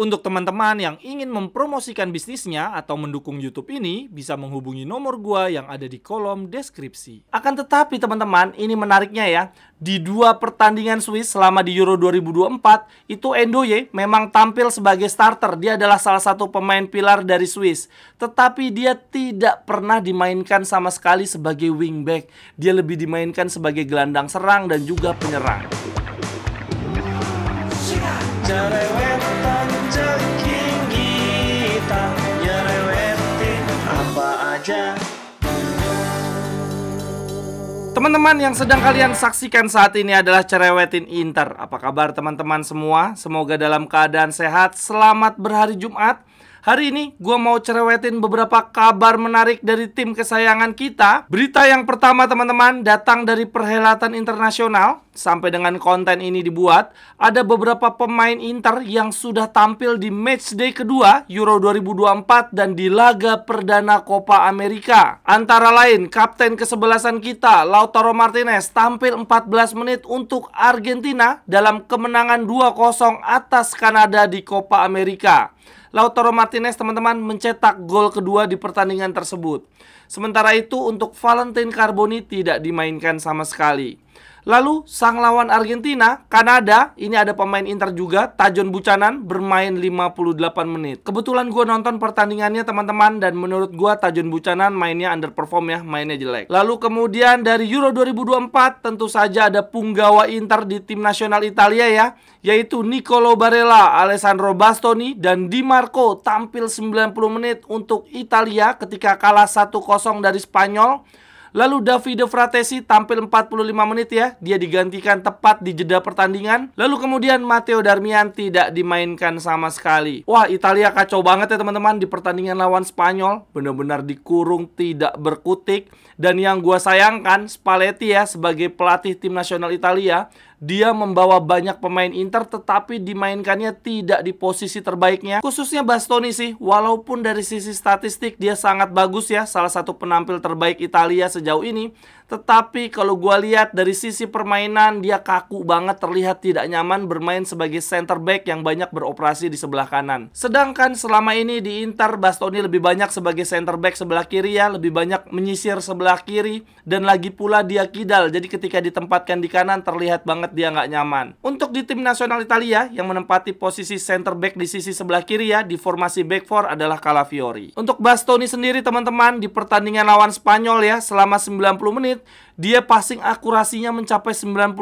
Untuk teman-teman yang ingin mempromosikan bisnisnya atau mendukung YouTube ini, bisa menghubungi nomor gua yang ada di kolom deskripsi. Akan tetapi teman-teman, ini menariknya ya, di dua pertandingan Swiss selama di Euro 2024, itu Endoye memang tampil sebagai starter. Dia adalah salah satu pemain pilar dari Swiss. Tetapi dia tidak pernah dimainkan sama sekali sebagai wingback. Dia lebih dimainkan sebagai gelandang serang dan juga penyerang. Teman-teman yang sedang kalian saksikan saat ini adalah Cerewetin Inter. Apa kabar teman-teman semua? Semoga dalam keadaan sehat. Selamat berhari Jumat. Hari ini gue mau cerewetin beberapa kabar menarik dari tim kesayangan kita. Berita yang pertama teman-teman datang dari perhelatan internasional. Sampai dengan konten ini dibuat, ada beberapa pemain Inter yang sudah tampil di matchday kedua Euro 2024 dan di laga perdana Copa America. Antara lain, kapten kesebelasan kita Lautaro Martinez tampil 14 menit untuk Argentina dalam kemenangan 2-0 atas Kanada di Copa America. Lautaro Martinez teman-teman mencetak gol kedua di pertandingan tersebut. Sementara itu untuk Valentin Carboni tidak dimainkan sama sekali. Lalu sang lawan Argentina, Kanada, ini ada pemain Inter juga, Tajon Buchanan bermain 58 menit. Kebetulan gue nonton pertandingannya teman-teman dan menurut gue Tajon Buchanan mainnya underperform ya, mainnya jelek. Lalu kemudian dari Euro 2024 tentu saja ada punggawa Inter di tim nasional Italia ya, yaitu Nicolo Barella, Alessandro Bastoni dan Di Marco tampil 90 menit untuk Italia ketika kalah 1-0 dari Spanyol. Lalu Davide Fratesi tampil 45 menit ya, dia digantikan tepat di jeda pertandingan. Lalu kemudian Matteo Darmian tidak dimainkan sama sekali. Wah, Italia kacau banget ya teman-teman di pertandingan lawan Spanyol. Benar-benar dikurung, tidak berkutik. Dan yang gua sayangkan, Spalletti ya sebagai pelatih tim nasional Italia dia membawa banyak pemain Inter tetapi dimainkannya tidak di posisi terbaiknya. Khususnya Bastoni sih, walaupun dari sisi statistik dia sangat bagus ya, salah satu penampil terbaik Italia sejauh ini. Tetapi kalau gue lihat dari sisi permainan dia kaku banget terlihat tidak nyaman bermain sebagai center back yang banyak beroperasi di sebelah kanan. Sedangkan selama ini di Inter Bastoni lebih banyak sebagai center back sebelah kiri ya, lebih banyak menyisir sebelah kiri dan lagi pula dia kidal. Jadi ketika ditempatkan di kanan terlihat banget banget dia nggak nyaman. Untuk di tim nasional Italia yang menempati posisi center back di sisi sebelah kiri ya di formasi back four adalah Calafiori. Untuk Bastoni sendiri teman-teman di pertandingan lawan Spanyol ya selama 90 menit dia passing akurasinya mencapai 91%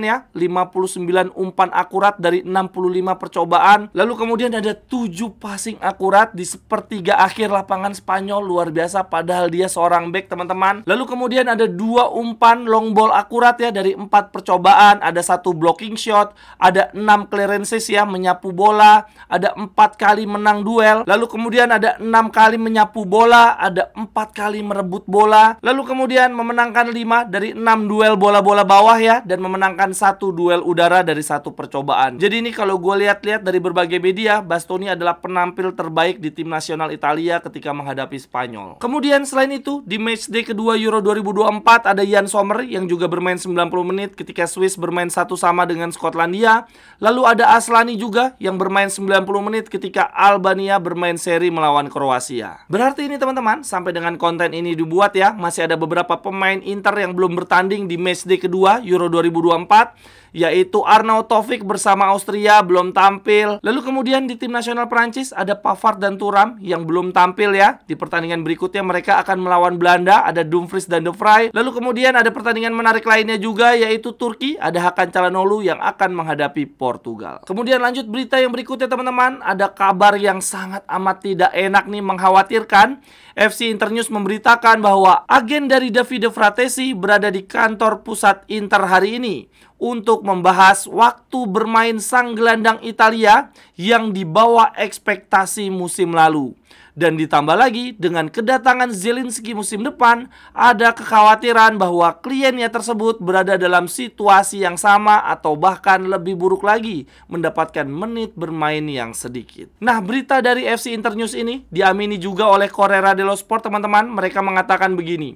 ya, 59 umpan akurat dari 65 percobaan. Lalu kemudian ada 7 passing akurat di sepertiga akhir lapangan Spanyol luar biasa padahal dia seorang back teman-teman. Lalu kemudian ada 2 umpan long ball akurat ya dari 4 percobaan, ada satu blocking shot, ada 6 clearances ya menyapu bola, ada 4 kali menang duel, lalu kemudian ada 6 kali menyapu bola, ada 4 kali merebut bola, lalu kemudian memenangkan 5 dari 6 duel bola-bola bawah ya dan memenangkan satu duel udara dari satu percobaan. Jadi ini kalau gue lihat-lihat dari berbagai media, Bastoni adalah penampil terbaik di tim nasional Italia ketika menghadapi Spanyol. Kemudian selain itu, di matchday kedua Euro 2024 ada Ian Sommer yang juga bermain 90 menit ketika Swiss bermain satu sama dengan Skotlandia. Lalu ada Aslani juga yang bermain 90 menit ketika Albania bermain seri melawan Kroasia. Berarti ini teman-teman, sampai dengan konten ini dibuat ya, masih ada beberapa pemain Inter starter yang belum bertanding di matchday kedua Euro 2024 yaitu Arnaud Taufik bersama Austria belum tampil. Lalu kemudian di tim nasional Prancis ada Pavard dan Turam yang belum tampil ya. Di pertandingan berikutnya mereka akan melawan Belanda, ada Dumfries dan De Vrij. Lalu kemudian ada pertandingan menarik lainnya juga yaitu Turki, ada Hakan Calhanoglu yang akan menghadapi Portugal. Kemudian lanjut berita yang berikutnya teman-teman, ada kabar yang sangat amat tidak enak nih mengkhawatirkan. FC Internews memberitakan bahwa agen dari Davide Fratesi berada di kantor pusat Inter hari ini untuk membahas waktu bermain sang gelandang Italia yang dibawa ekspektasi musim lalu. Dan ditambah lagi dengan kedatangan Zelinski musim depan, ada kekhawatiran bahwa kliennya tersebut berada dalam situasi yang sama atau bahkan lebih buruk lagi, mendapatkan menit bermain yang sedikit. Nah, berita dari FC Internews ini diamini juga oleh Correra dello Sport, teman-teman. Mereka mengatakan begini.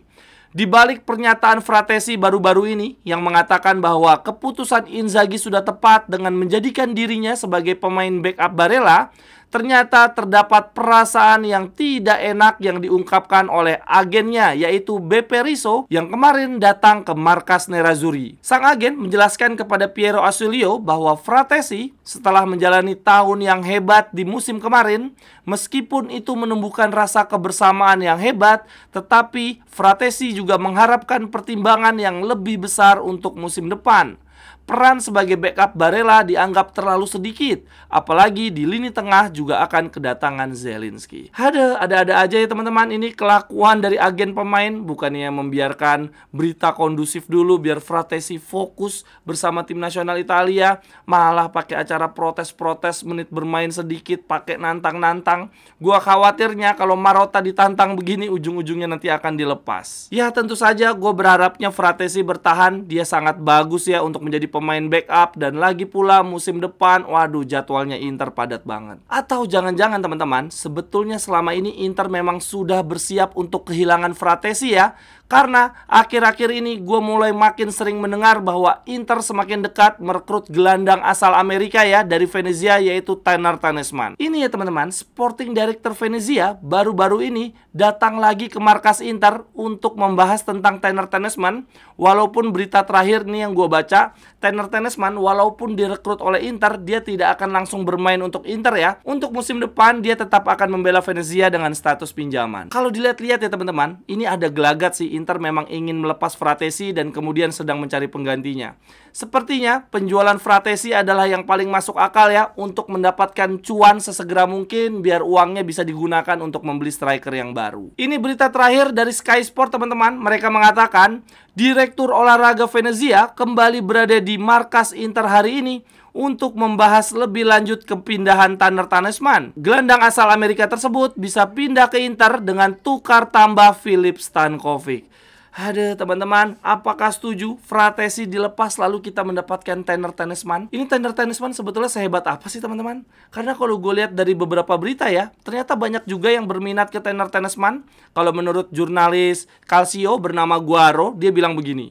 Di balik pernyataan Fratesi baru-baru ini yang mengatakan bahwa keputusan Inzaghi sudah tepat dengan menjadikan dirinya sebagai pemain backup Barella, ternyata terdapat perasaan yang tidak enak yang diungkapkan oleh agennya yaitu BP Riso yang kemarin datang ke markas Nerazzurri. Sang agen menjelaskan kepada Piero Asulio bahwa Fratesi setelah menjalani tahun yang hebat di musim kemarin, meskipun itu menumbuhkan rasa kebersamaan yang hebat, tetapi Fratesi juga mengharapkan pertimbangan yang lebih besar untuk musim depan peran sebagai backup barela dianggap terlalu sedikit, apalagi di lini tengah juga akan kedatangan Zelensky. Ada, ada-ada aja ya teman-teman, ini kelakuan dari agen pemain bukannya membiarkan berita kondusif dulu biar Fratesi fokus bersama tim nasional Italia, malah pakai acara protes-protes menit bermain sedikit, pakai nantang-nantang. Gua khawatirnya kalau Marotta ditantang begini ujung-ujungnya nanti akan dilepas. Ya tentu saja gue berharapnya Fratesi bertahan, dia sangat bagus ya untuk menjadi pemain backup dan lagi pula musim depan waduh jadwalnya Inter padat banget. Atau jangan-jangan teman-teman, sebetulnya selama ini Inter memang sudah bersiap untuk kehilangan Fratesi ya. Karena akhir-akhir ini gue mulai makin sering mendengar bahwa Inter semakin dekat merekrut gelandang asal Amerika ya dari Venezia yaitu Tanner Tanesman. Ini ya teman-teman, Sporting Director Venezia baru-baru ini datang lagi ke markas Inter untuk membahas tentang Tanner Tanesman. Walaupun berita terakhir nih yang gue baca, Tanner Tennisman walaupun direkrut oleh Inter, dia tidak akan langsung bermain untuk Inter ya. Untuk musim depan, dia tetap akan membela Venezia dengan status pinjaman. Kalau dilihat-lihat ya teman-teman, ini ada gelagat sih Inter memang ingin melepas Fratesi dan kemudian sedang mencari penggantinya. Sepertinya penjualan fratesi adalah yang paling masuk akal ya untuk mendapatkan cuan sesegera mungkin biar uangnya bisa digunakan untuk membeli striker yang baru. Ini berita terakhir dari Sky Sport teman-teman. Mereka mengatakan Direktur Olahraga Venezia kembali berada di markas Inter hari ini untuk membahas lebih lanjut kepindahan Tanner Tanesman. Gelandang asal Amerika tersebut bisa pindah ke Inter dengan tukar tambah Philip Stankovic. Ada teman-teman, apakah setuju Fratesi dilepas lalu kita mendapatkan Tanner Tennisman? Ini Tanner Tennisman sebetulnya sehebat apa sih teman-teman? Karena kalau gue lihat dari beberapa berita ya, ternyata banyak juga yang berminat ke Tanner Tennisman. Kalau menurut jurnalis Calcio bernama Guaro, dia bilang begini.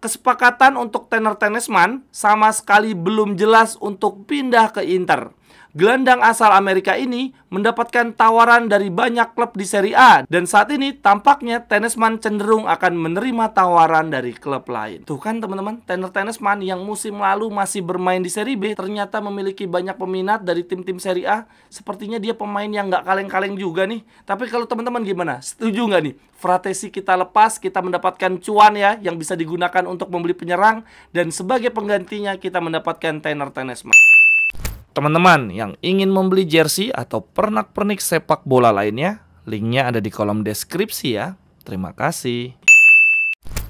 Kesepakatan untuk Tanner Tennisman sama sekali belum jelas untuk pindah ke Inter. Gelandang asal Amerika ini mendapatkan tawaran dari banyak klub di Serie A dan saat ini tampaknya Tenesman cenderung akan menerima tawaran dari klub lain. Tuh kan teman-teman, tenor Tenesman yang musim lalu masih bermain di Serie B ternyata memiliki banyak peminat dari tim-tim Serie A. Sepertinya dia pemain yang nggak kaleng-kaleng juga nih. Tapi kalau teman-teman gimana? Setuju nggak nih? Fratesi kita lepas, kita mendapatkan cuan ya yang bisa digunakan untuk membeli penyerang dan sebagai penggantinya kita mendapatkan tenor Tenesman. Teman-teman yang ingin membeli jersey atau pernak-pernik sepak bola lainnya, linknya ada di kolom deskripsi ya. Terima kasih.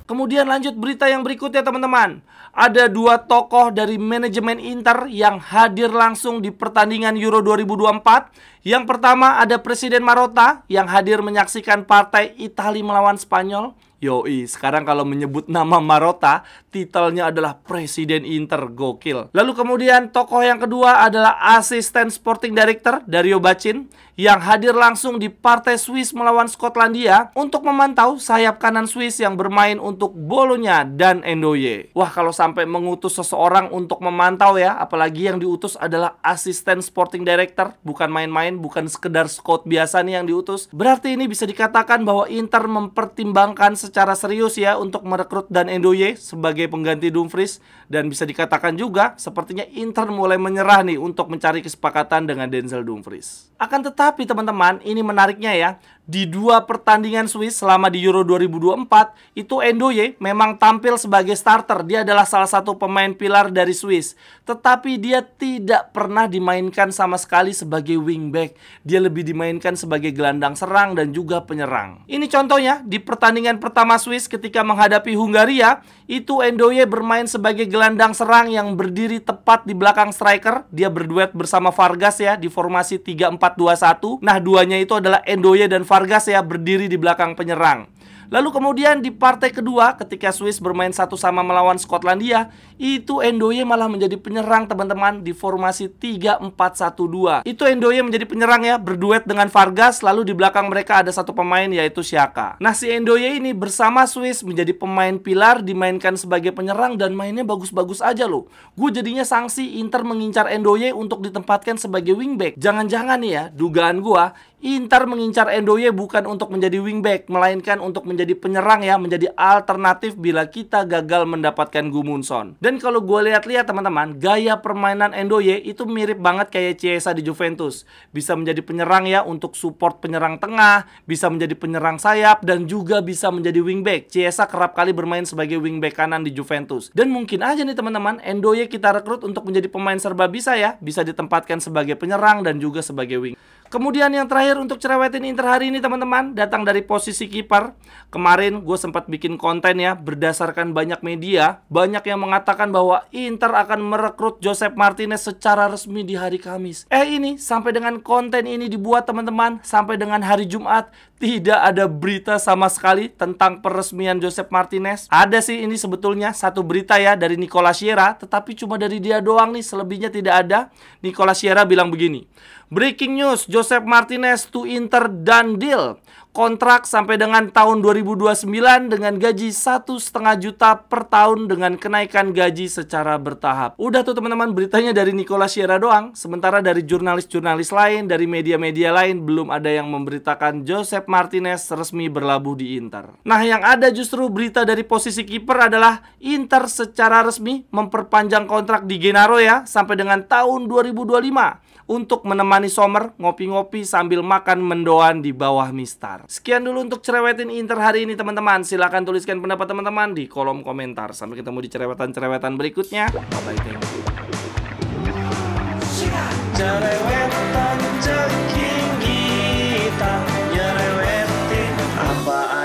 Kemudian lanjut berita yang berikutnya teman-teman. Ada dua tokoh dari manajemen Inter yang hadir langsung di pertandingan Euro 2024. Yang pertama ada Presiden Marotta yang hadir menyaksikan partai Italia melawan Spanyol. Yoi, sekarang kalau menyebut nama Marota, titelnya adalah Presiden Inter, gokil. Lalu kemudian tokoh yang kedua adalah Asisten Sporting Director Dario Bacin yang hadir langsung di partai Swiss melawan Skotlandia untuk memantau sayap kanan Swiss yang bermain untuk Bolonya dan Endoye. Wah, kalau sampai mengutus seseorang untuk memantau ya, apalagi yang diutus adalah Asisten Sporting Director, bukan main-main, bukan sekedar scout biasa nih yang diutus. Berarti ini bisa dikatakan bahwa Inter mempertimbangkan secara serius ya untuk merekrut dan Endoye sebagai pengganti Dumfries dan bisa dikatakan juga sepertinya Inter mulai menyerah nih untuk mencari kesepakatan dengan Denzel Dumfries. Akan tetapi teman-teman, ini menariknya ya, di dua pertandingan Swiss selama di Euro 2024, itu Endoye memang tampil sebagai starter. Dia adalah salah satu pemain pilar dari Swiss. Tetapi dia tidak pernah dimainkan sama sekali sebagai wingback. Dia lebih dimainkan sebagai gelandang serang dan juga penyerang. Ini contohnya, di pertandingan pertama Swiss ketika menghadapi Hungaria, itu Endoye bermain sebagai gelandang serang yang berdiri tepat di belakang striker. Dia berduet bersama Vargas ya, di formasi 3 4 4-2-1. Nah, duanya itu adalah Endoye dan Vargas ya berdiri di belakang penyerang. Lalu kemudian di partai kedua ketika Swiss bermain satu sama melawan Skotlandia, itu Endoye malah menjadi penyerang teman-teman di formasi 3-4-1-2. Itu Endoye menjadi penyerang ya, berduet dengan Vargas lalu di belakang mereka ada satu pemain yaitu Siaka. Nah, si Endoye ini bersama Swiss menjadi pemain pilar dimainkan sebagai penyerang dan mainnya bagus-bagus aja loh. Gue jadinya sanksi Inter mengincar Endoye untuk ditempatkan sebagai wingback. Jangan-jangan nih ya, dugaan gue Inter mengincar Endoye bukan untuk menjadi wingback, melainkan untuk menjadi penyerang ya, menjadi alternatif bila kita gagal mendapatkan Gumunson. Dan kalau gue lihat-lihat teman-teman, gaya permainan Endoye itu mirip banget kayak Chiesa di Juventus. Bisa menjadi penyerang ya untuk support penyerang tengah, bisa menjadi penyerang sayap, dan juga bisa menjadi wingback. Chiesa kerap kali bermain sebagai wingback kanan di Juventus. Dan mungkin aja nih teman-teman, Endoye kita rekrut untuk menjadi pemain serba bisa ya, bisa ditempatkan sebagai penyerang dan juga sebagai wing. Kemudian yang terakhir untuk cerewetin Inter hari ini teman-teman datang dari posisi kiper. Kemarin gue sempat bikin konten ya berdasarkan banyak media, banyak yang mengatakan bahwa Inter akan merekrut Joseph Martinez secara resmi di hari Kamis. Eh ini sampai dengan konten ini dibuat teman-teman sampai dengan hari Jumat tidak ada berita sama sekali tentang peresmian Joseph Martinez. Ada sih ini sebetulnya satu berita ya dari Nicola Sierra, tetapi cuma dari dia doang nih, selebihnya tidak ada. Nicola Sierra bilang begini. Breaking news, Joseph Martinez to Inter dan deal kontrak sampai dengan tahun 2029 dengan gaji satu setengah juta per tahun dengan kenaikan gaji secara bertahap. Udah tuh teman-teman beritanya dari Nicola Sierra doang. Sementara dari jurnalis-jurnalis lain, dari media-media lain belum ada yang memberitakan Joseph Martinez resmi berlabuh di Inter. Nah yang ada justru berita dari posisi kiper adalah Inter secara resmi memperpanjang kontrak di Genaro ya sampai dengan tahun 2025 untuk menemani Sommer ngopi-ngopi sambil makan mendoan di bawah mistar. Sekian dulu untuk cerewetin Inter hari ini teman-teman. Silahkan tuliskan pendapat teman-teman di kolom komentar. Sampai ketemu di cerewetan-cerewetan berikutnya. Bye-bye, thank you.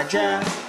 Cerewetan